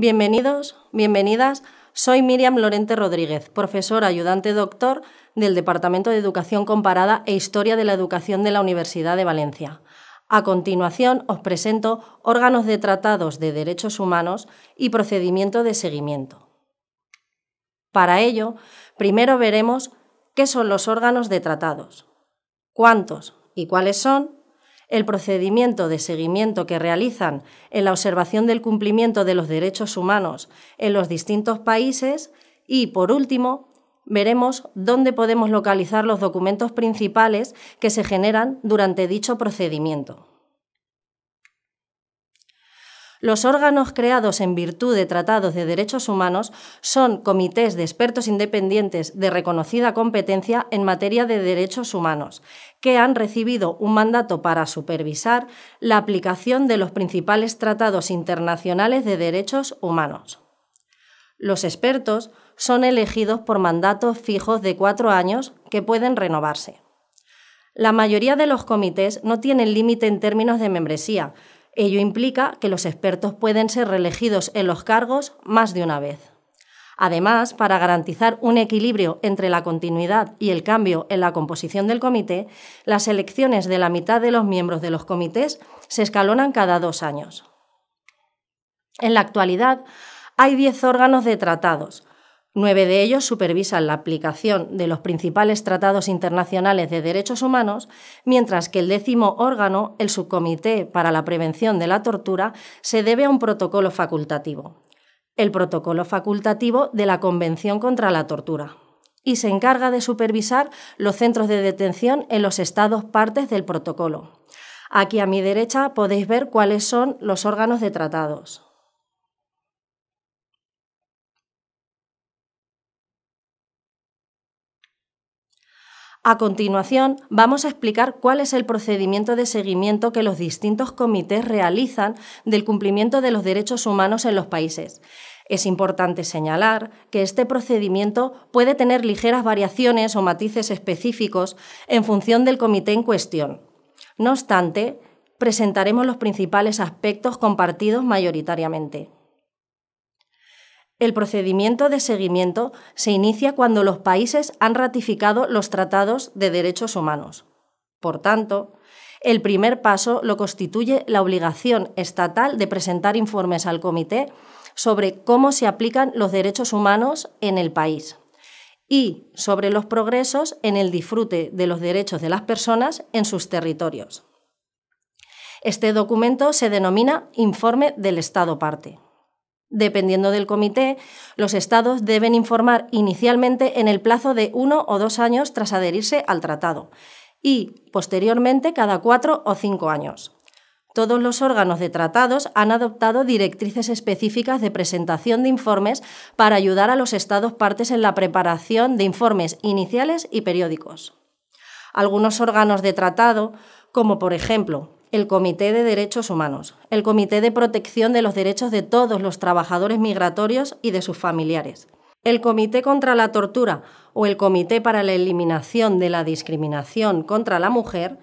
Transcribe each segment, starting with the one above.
Bienvenidos, bienvenidas. Soy Miriam Lorente Rodríguez, profesora ayudante doctor del Departamento de Educación Comparada e Historia de la Educación de la Universidad de Valencia. A continuación os presento órganos de tratados de derechos humanos y procedimiento de seguimiento. Para ello, primero veremos qué son los órganos de tratados, cuántos y cuáles son, el procedimiento de seguimiento que realizan en la observación del cumplimiento de los derechos humanos en los distintos países y, por último, veremos dónde podemos localizar los documentos principales que se generan durante dicho procedimiento. Los órganos creados en virtud de tratados de derechos humanos son comités de expertos independientes de reconocida competencia en materia de derechos humanos, que han recibido un mandato para supervisar la aplicación de los principales tratados internacionales de derechos humanos. Los expertos son elegidos por mandatos fijos de cuatro años que pueden renovarse. La mayoría de los comités no tienen límite en términos de membresía, Ello implica que los expertos pueden ser reelegidos en los cargos más de una vez. Además, para garantizar un equilibrio entre la continuidad y el cambio en la composición del comité, las elecciones de la mitad de los miembros de los comités se escalonan cada dos años. En la actualidad, hay diez órganos de tratados, Nueve de ellos supervisan la aplicación de los principales tratados internacionales de derechos humanos, mientras que el décimo órgano, el Subcomité para la Prevención de la Tortura, se debe a un protocolo facultativo, el protocolo facultativo de la Convención contra la Tortura, y se encarga de supervisar los centros de detención en los estados partes del protocolo. Aquí a mi derecha podéis ver cuáles son los órganos de tratados. A continuación, vamos a explicar cuál es el procedimiento de seguimiento que los distintos comités realizan del cumplimiento de los derechos humanos en los países. Es importante señalar que este procedimiento puede tener ligeras variaciones o matices específicos en función del comité en cuestión. No obstante, presentaremos los principales aspectos compartidos mayoritariamente. El procedimiento de seguimiento se inicia cuando los países han ratificado los tratados de derechos humanos. Por tanto, el primer paso lo constituye la obligación estatal de presentar informes al comité sobre cómo se aplican los derechos humanos en el país y sobre los progresos en el disfrute de los derechos de las personas en sus territorios. Este documento se denomina Informe del Estado Parte. Dependiendo del comité, los estados deben informar inicialmente en el plazo de uno o dos años tras adherirse al tratado y, posteriormente, cada cuatro o cinco años. Todos los órganos de tratados han adoptado directrices específicas de presentación de informes para ayudar a los Estados partes en la preparación de informes iniciales y periódicos. Algunos órganos de tratado, como por ejemplo el Comité de Derechos Humanos, el Comité de Protección de los Derechos de todos los trabajadores migratorios y de sus familiares, el Comité contra la Tortura o el Comité para la Eliminación de la Discriminación contra la Mujer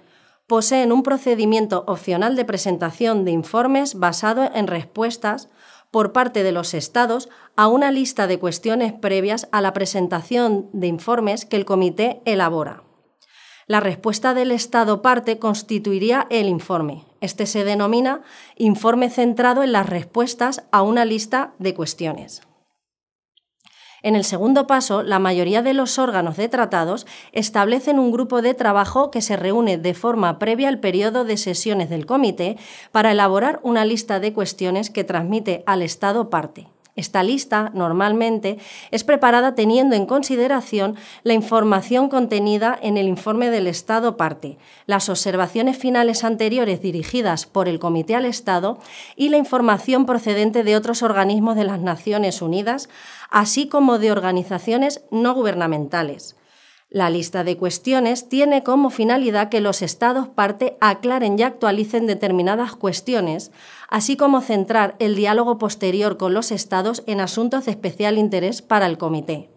poseen un procedimiento opcional de presentación de informes basado en respuestas por parte de los Estados a una lista de cuestiones previas a la presentación de informes que el Comité elabora. La respuesta del Estado parte constituiría el informe. Este se denomina informe centrado en las respuestas a una lista de cuestiones. En el segundo paso, la mayoría de los órganos de tratados establecen un grupo de trabajo que se reúne de forma previa al periodo de sesiones del comité para elaborar una lista de cuestiones que transmite al Estado parte. Esta lista, normalmente, es preparada teniendo en consideración la información contenida en el informe del Estado parte, las observaciones finales anteriores dirigidas por el Comité al Estado y la información procedente de otros organismos de las Naciones Unidas, así como de organizaciones no gubernamentales. La lista de cuestiones tiene como finalidad que los Estados parte aclaren y actualicen determinadas cuestiones, así como centrar el diálogo posterior con los Estados en asuntos de especial interés para el Comité.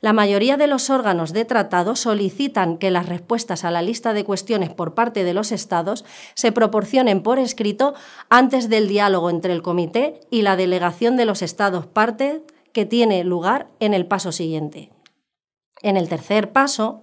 La mayoría de los órganos de tratado solicitan que las respuestas a la lista de cuestiones por parte de los Estados se proporcionen por escrito antes del diálogo entre el Comité y la delegación de los Estados parte que tiene lugar en el paso siguiente. En el tercer paso,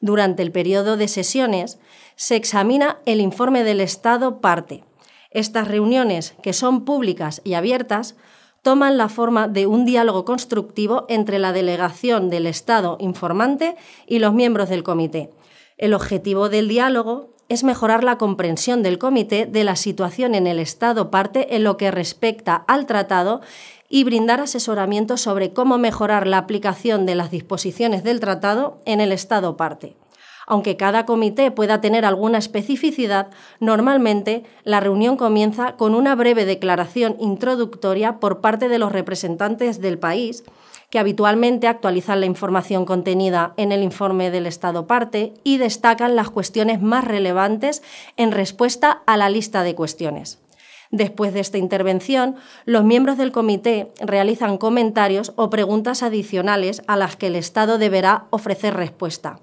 durante el periodo de sesiones, se examina el informe del Estado parte. Estas reuniones, que son públicas y abiertas, toman la forma de un diálogo constructivo entre la delegación del Estado informante y los miembros del comité. El objetivo del diálogo es mejorar la comprensión del comité de la situación en el Estado parte en lo que respecta al tratado y brindar asesoramiento sobre cómo mejorar la aplicación de las disposiciones del tratado en el Estado parte. Aunque cada comité pueda tener alguna especificidad, normalmente la reunión comienza con una breve declaración introductoria por parte de los representantes del país, que habitualmente actualizan la información contenida en el informe del Estado parte y destacan las cuestiones más relevantes en respuesta a la lista de cuestiones. Después de esta intervención, los miembros del comité realizan comentarios o preguntas adicionales a las que el Estado deberá ofrecer respuesta.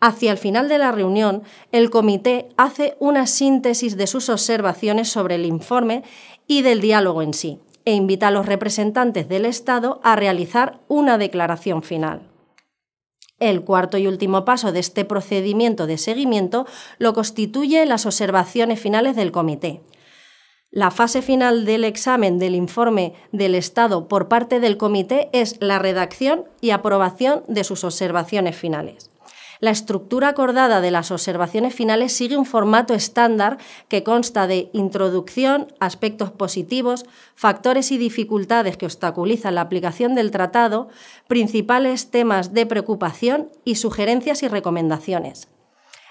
Hacia el final de la reunión, el comité hace una síntesis de sus observaciones sobre el informe y del diálogo en sí, e invita a los representantes del Estado a realizar una declaración final. El cuarto y último paso de este procedimiento de seguimiento lo constituye las observaciones finales del comité, la fase final del examen del informe del Estado por parte del comité es la redacción y aprobación de sus observaciones finales. La estructura acordada de las observaciones finales sigue un formato estándar que consta de introducción, aspectos positivos, factores y dificultades que obstaculizan la aplicación del tratado, principales temas de preocupación y sugerencias y recomendaciones.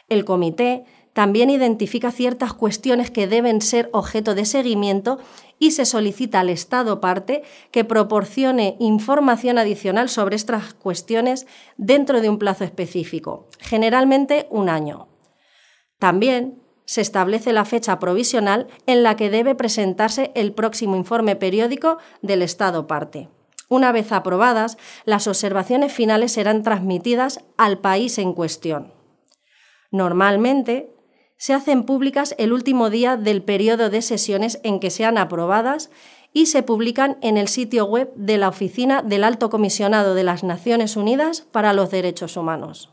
El comité también identifica ciertas cuestiones que deben ser objeto de seguimiento y se solicita al Estado parte que proporcione información adicional sobre estas cuestiones dentro de un plazo específico, generalmente un año. También se establece la fecha provisional en la que debe presentarse el próximo informe periódico del Estado parte. Una vez aprobadas, las observaciones finales serán transmitidas al país en cuestión. Normalmente, se hacen públicas el último día del periodo de sesiones en que sean aprobadas y se publican en el sitio web de la Oficina del Alto Comisionado de las Naciones Unidas para los Derechos Humanos.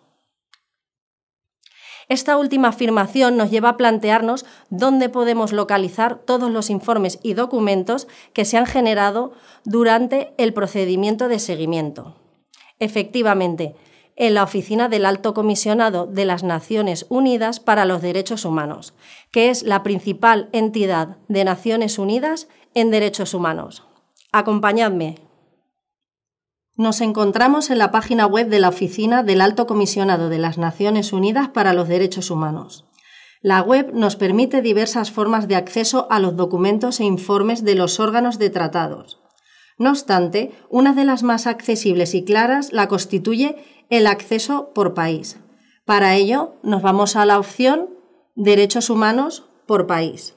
Esta última afirmación nos lleva a plantearnos dónde podemos localizar todos los informes y documentos que se han generado durante el procedimiento de seguimiento. Efectivamente, en la oficina del Alto Comisionado de las Naciones Unidas para los Derechos Humanos, que es la principal entidad de Naciones Unidas en derechos humanos. Acompañadme. Nos encontramos en la página web de la oficina del Alto Comisionado de las Naciones Unidas para los Derechos Humanos. La web nos permite diversas formas de acceso a los documentos e informes de los órganos de tratados no obstante, una de las más accesibles y claras la constituye el acceso por país. Para ello, nos vamos a la opción Derechos Humanos por país.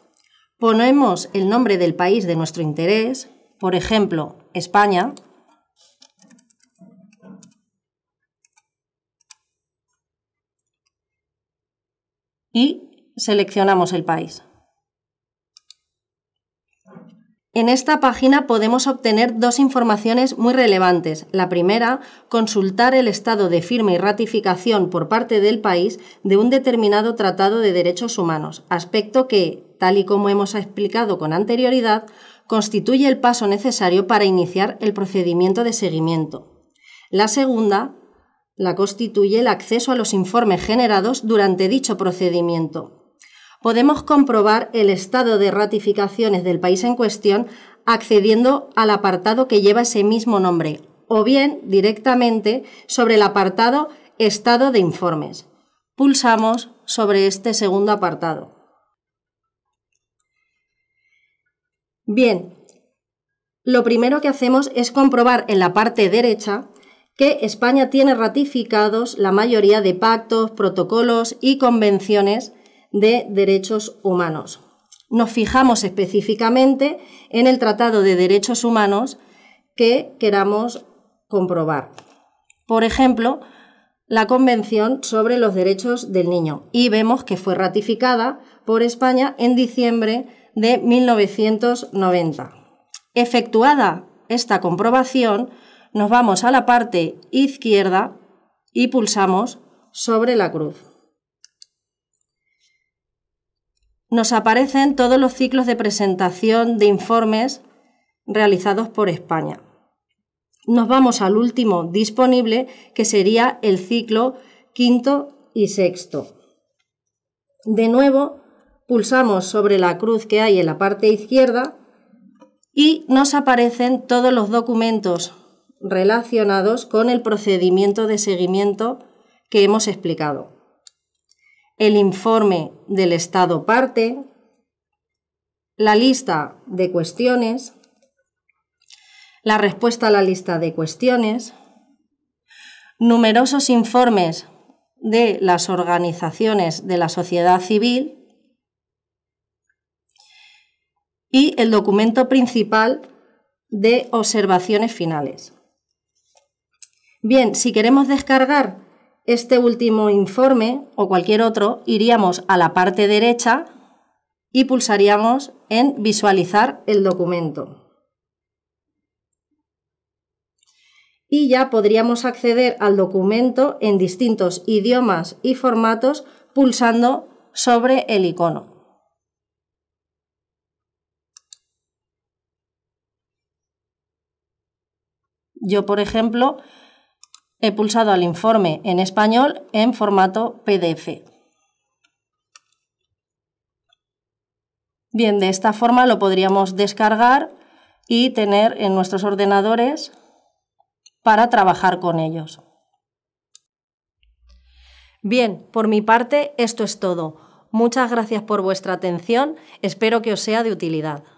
Ponemos el nombre del país de nuestro interés, por ejemplo, España, y seleccionamos el país. En esta página podemos obtener dos informaciones muy relevantes. La primera, consultar el estado de firma y ratificación por parte del país de un determinado tratado de derechos humanos, aspecto que, tal y como hemos explicado con anterioridad, constituye el paso necesario para iniciar el procedimiento de seguimiento. La segunda, la constituye el acceso a los informes generados durante dicho procedimiento, podemos comprobar el estado de ratificaciones del país en cuestión accediendo al apartado que lleva ese mismo nombre o bien directamente sobre el apartado Estado de informes. Pulsamos sobre este segundo apartado. Bien, lo primero que hacemos es comprobar en la parte derecha que España tiene ratificados la mayoría de pactos, protocolos y convenciones de Derechos Humanos. Nos fijamos específicamente en el Tratado de Derechos Humanos que queramos comprobar. Por ejemplo, la Convención sobre los Derechos del Niño y vemos que fue ratificada por España en diciembre de 1990. Efectuada esta comprobación, nos vamos a la parte izquierda y pulsamos sobre la cruz. nos aparecen todos los ciclos de presentación de informes realizados por España. Nos vamos al último disponible, que sería el ciclo quinto y sexto. De nuevo, pulsamos sobre la cruz que hay en la parte izquierda y nos aparecen todos los documentos relacionados con el procedimiento de seguimiento que hemos explicado el informe del Estado parte, la lista de cuestiones, la respuesta a la lista de cuestiones, numerosos informes de las organizaciones de la sociedad civil y el documento principal de observaciones finales. Bien, si queremos descargar este último informe o cualquier otro, iríamos a la parte derecha y pulsaríamos en visualizar el documento. Y ya podríamos acceder al documento en distintos idiomas y formatos pulsando sobre el icono. Yo, por ejemplo, he pulsado al informe en español en formato PDF. Bien, de esta forma lo podríamos descargar y tener en nuestros ordenadores para trabajar con ellos. Bien, por mi parte esto es todo. Muchas gracias por vuestra atención, espero que os sea de utilidad.